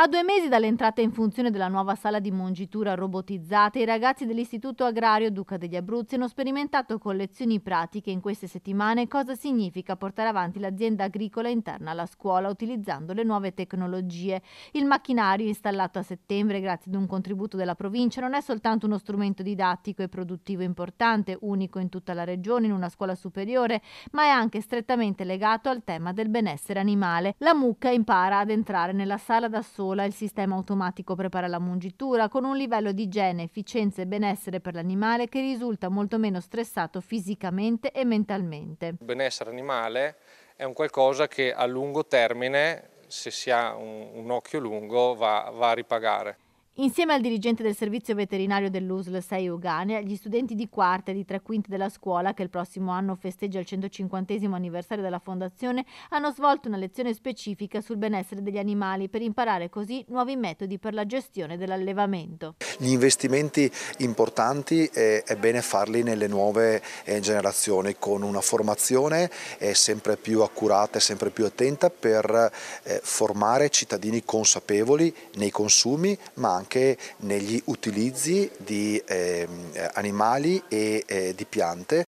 A due mesi dall'entrata in funzione della nuova sala di mongitura robotizzata, i ragazzi dell'Istituto Agrario Duca degli Abruzzi hanno sperimentato con lezioni pratiche in queste settimane cosa significa portare avanti l'azienda agricola interna alla scuola utilizzando le nuove tecnologie. Il macchinario installato a settembre grazie ad un contributo della provincia non è soltanto uno strumento didattico e produttivo importante, unico in tutta la regione, in una scuola superiore, ma è anche strettamente legato al tema del benessere animale. La mucca impara ad entrare nella sala da sola sola il sistema automatico prepara la mungitura con un livello di igiene, efficienza e benessere per l'animale che risulta molto meno stressato fisicamente e mentalmente. Il benessere animale è un qualcosa che a lungo termine, se si ha un, un occhio lungo, va, va a ripagare. Insieme al dirigente del servizio veterinario dell'USL 6 Ugane, gli studenti di quarta e di tre quinte della scuola, che il prossimo anno festeggia il 150 anniversario della fondazione, hanno svolto una lezione specifica sul benessere degli animali per imparare così nuovi metodi per la gestione dell'allevamento. Gli investimenti importanti è bene farli nelle nuove eh, generazioni con una formazione eh, sempre più accurata e sempre più attenta per eh, formare cittadini consapevoli nei consumi ma anche anche negli utilizzi di eh, animali e eh, di piante.